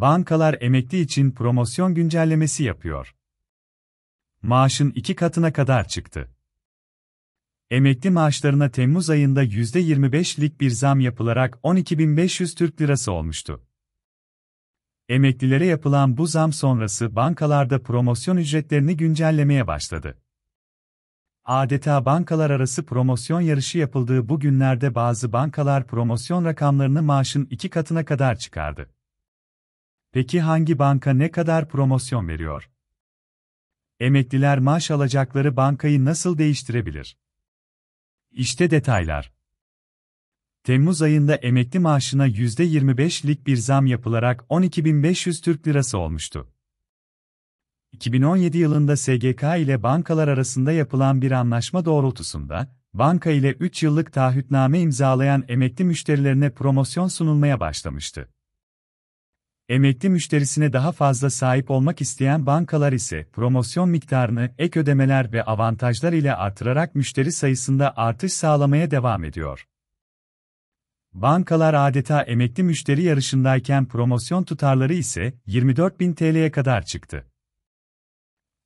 Bankalar emekli için promosyon güncellemesi yapıyor. Maaşın iki katına kadar çıktı. Emekli maaşlarına Temmuz ayında %25'lik bir zam yapılarak 12.500 Türk Lirası olmuştu. Emeklilere yapılan bu zam sonrası bankalarda promosyon ücretlerini güncellemeye başladı. Adeta bankalar arası promosyon yarışı yapıldığı bu günlerde bazı bankalar promosyon rakamlarını maaşın iki katına kadar çıkardı. Peki hangi banka ne kadar promosyon veriyor? Emekliler maaş alacakları bankayı nasıl değiştirebilir? İşte detaylar. Temmuz ayında emekli maaşına %25'lik bir zam yapılarak 12.500 Türk Lirası olmuştu. 2017 yılında SGK ile bankalar arasında yapılan bir anlaşma doğrultusunda, banka ile 3 yıllık taahhütname imzalayan emekli müşterilerine promosyon sunulmaya başlamıştı. Emekli müşterisine daha fazla sahip olmak isteyen bankalar ise promosyon miktarını ek ödemeler ve avantajlar ile artırarak müşteri sayısında artış sağlamaya devam ediyor. Bankalar adeta emekli müşteri yarışındayken promosyon tutarları ise 24.000 TL'ye kadar çıktı.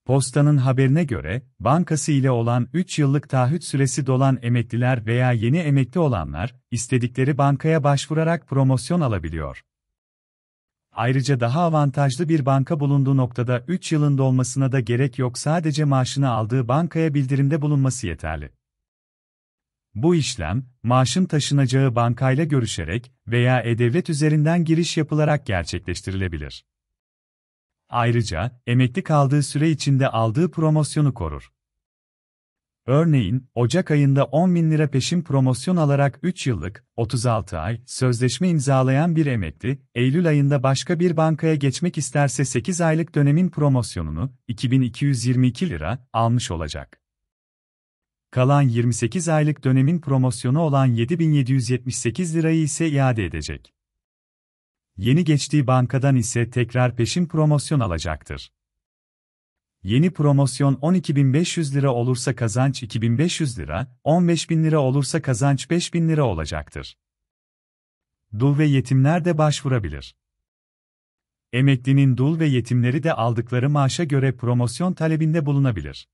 Posta'nın haberine göre, bankası ile olan 3 yıllık taahhüt süresi dolan emekliler veya yeni emekli olanlar, istedikleri bankaya başvurarak promosyon alabiliyor. Ayrıca daha avantajlı bir banka bulunduğu noktada 3 yılın dolmasına da gerek yok sadece maaşını aldığı bankaya bildirimde bulunması yeterli. Bu işlem, maaşın taşınacağı bankayla görüşerek veya e-devlet üzerinden giriş yapılarak gerçekleştirilebilir. Ayrıca, emekli kaldığı süre içinde aldığı promosyonu korur. Örneğin, Ocak ayında 10 bin lira peşin promosyon alarak 3 yıllık, 36 ay sözleşme imzalayan bir emekli, Eylül ayında başka bir bankaya geçmek isterse 8 aylık dönemin promosyonunu 2222 lira almış olacak. Kalan 28 aylık dönemin promosyonu olan 7778 lirayı ise iade edecek. Yeni geçtiği bankadan ise tekrar peşin promosyon alacaktır. Yeni promosyon 12.500 lira olursa kazanç 2.500 lira, 15.000 lira olursa kazanç 5.000 lira olacaktır. Dul ve yetimler de başvurabilir. Emeklinin dul ve yetimleri de aldıkları maaşa göre promosyon talebinde bulunabilir.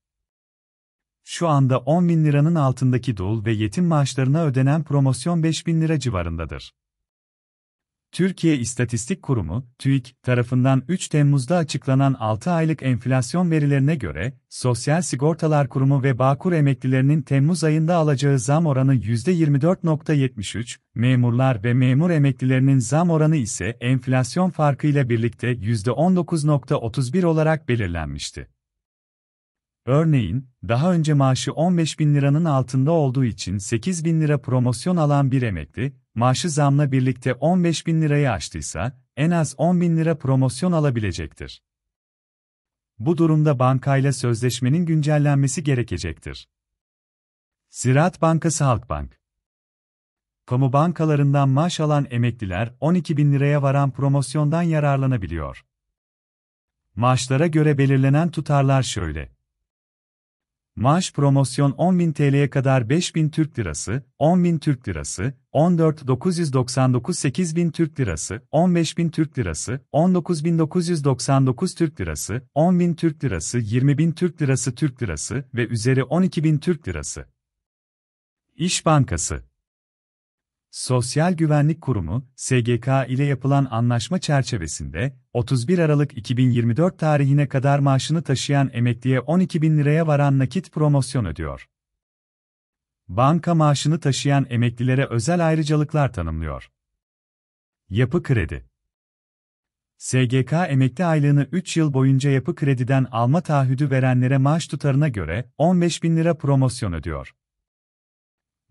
Şu anda 10.000 liranın altındaki dul ve yetim maaşlarına ödenen promosyon 5.000 lira civarındadır. Türkiye İstatistik Kurumu, TÜİK, tarafından 3 Temmuz'da açıklanan 6 aylık enflasyon verilerine göre, Sosyal Sigortalar Kurumu ve Bağkur emeklilerinin Temmuz ayında alacağı zam oranı %24.73, memurlar ve memur emeklilerinin zam oranı ise enflasyon farkıyla birlikte %19.31 olarak belirlenmişti. Örneğin, daha önce maaşı 15 bin liranın altında olduğu için 8 bin lira promosyon alan bir emekli, maaşı zamla birlikte 15 bin lirayı aştıysa, en az 10 bin lira promosyon alabilecektir. Bu durumda bankayla sözleşmenin güncellenmesi gerekecektir. Ziraat Bankası Halkbank Kamu bankalarından maaş alan emekliler 12 bin liraya varan promosyondan yararlanabiliyor. Maaşlara göre belirlenen tutarlar şöyle. Maaş promosyon 10.000 TL'ye kadar 5.000 Türk Lirası, 10.000 Türk Lirası, 14.999 8.000 Türk Lirası, 15.000 Türk Lirası, 19.999 Türk Lirası, 10.000 Türk Lirası, 20.000 Türk Lirası Türk Lirası ve üzeri 12.000 Türk Lirası. İş Bankası Sosyal Güvenlik Kurumu, SGK ile yapılan anlaşma çerçevesinde, 31 Aralık 2024 tarihine kadar maaşını taşıyan emekliye 12 bin liraya varan nakit promosyon ödüyor. Banka maaşını taşıyan emeklilere özel ayrıcalıklar tanımlıyor. Yapı Kredi SGK emekli aylığını 3 yıl boyunca yapı krediden alma taahhüdü verenlere maaş tutarına göre 15 bin lira promosyon ödüyor.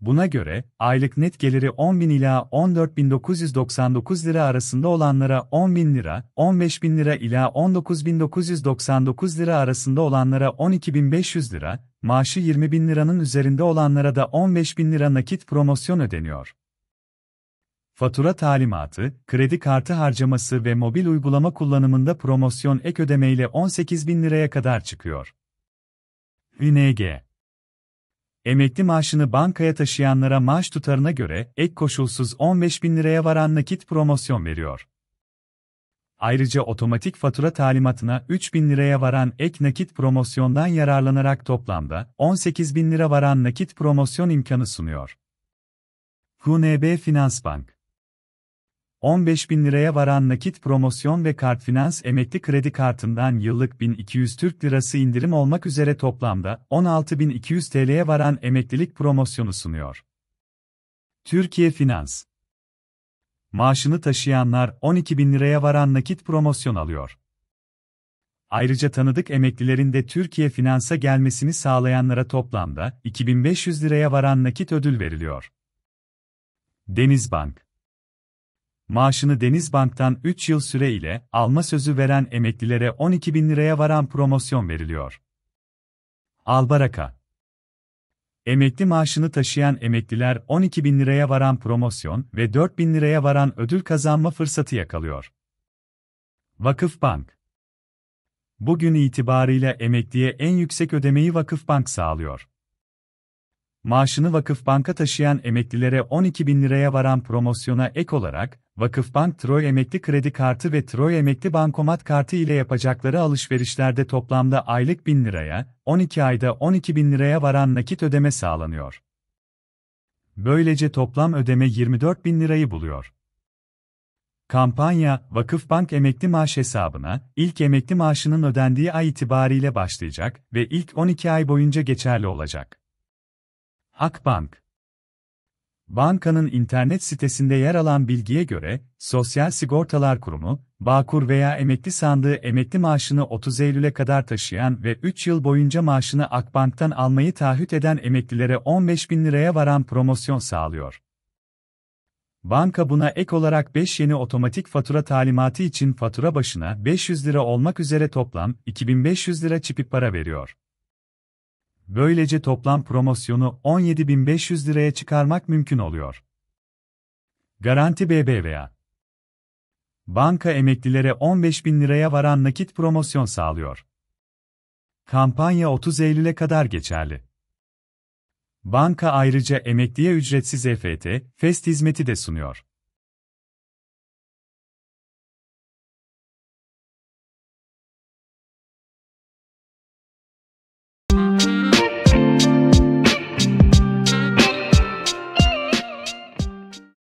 Buna göre, aylık net geliri 10.000 ila 14.999 lira arasında olanlara 10.000 lira, 15.000 lira ila 19.999 lira arasında olanlara 12.500 lira, maaşı 20.000 liranın üzerinde olanlara da 15.000 lira nakit promosyon ödeniyor. Fatura talimatı, kredi kartı harcaması ve mobil uygulama kullanımında promosyon ek ödemeyle 18.000 liraya kadar çıkıyor. ING Emekli maaşını bankaya taşıyanlara maaş tutarına göre ek koşulsuz 15 bin liraya varan nakit promosyon veriyor. Ayrıca otomatik fatura talimatına 3 bin liraya varan ek nakit promosyondan yararlanarak toplamda 18 bin lira varan nakit promosyon imkanı sunuyor. HUNB Finans Bank 15 bin liraya varan nakit promosyon ve kart finans emekli kredi kartından yıllık 1200 Türk Lirası indirim olmak üzere toplamda 16.200 TL'ye varan emeklilik promosyonu sunuyor. Türkiye Finans Maaşını taşıyanlar 12.000 liraya varan nakit promosyon alıyor. Ayrıca tanıdık emeklilerin de Türkiye Finans'a gelmesini sağlayanlara toplamda 2500 liraya varan nakit ödül veriliyor. Denizbank maaşını Denizbank'tan 3 yıl süre ile alma sözü veren emeklilere 12 bin liraya varan promosyon veriliyor. Albaraka Emekli maaşını taşıyan emekliler 12 bin liraya varan promosyon ve 4 bin liraya varan ödül kazanma fırsatı yakalıyor. Vakıf Bank Bugün itibarıyla emekliye en yüksek ödemeyi Vakıf Bank sağlıyor maaşını Vakıfbank'a taşıyan emeklilere 12 bin liraya varan promosyona ek olarak, Vakıfbank Troy Emekli Kredi Kartı ve Troy Emekli Bankomat Kartı ile yapacakları alışverişlerde toplamda aylık 1000 liraya, 12 ayda 12 bin liraya varan nakit ödeme sağlanıyor. Böylece toplam ödeme 24 bin lirayı buluyor. Kampanya, Vakıfbank emekli maaş hesabına, ilk emekli maaşının ödendiği ay itibariyle başlayacak ve ilk 12 ay boyunca geçerli olacak. Akbank Bankanın internet sitesinde yer alan bilgiye göre, Sosyal Sigortalar Kurumu, Bağkur veya emekli sandığı emekli maaşını 30 Eylül'e kadar taşıyan ve 3 yıl boyunca maaşını Akbank'tan almayı taahhüt eden emeklilere 15 bin liraya varan promosyon sağlıyor. Banka buna ek olarak 5 yeni otomatik fatura talimatı için fatura başına 500 lira olmak üzere toplam 2500 lira çipi para veriyor. Böylece toplam promosyonu 17.500 liraya çıkarmak mümkün oluyor. Garanti BBVA Banka emeklilere 15.000 liraya varan nakit promosyon sağlıyor. Kampanya 30 Eylül'e kadar geçerli. Banka ayrıca emekliye ücretsiz EFT, FEST hizmeti de sunuyor.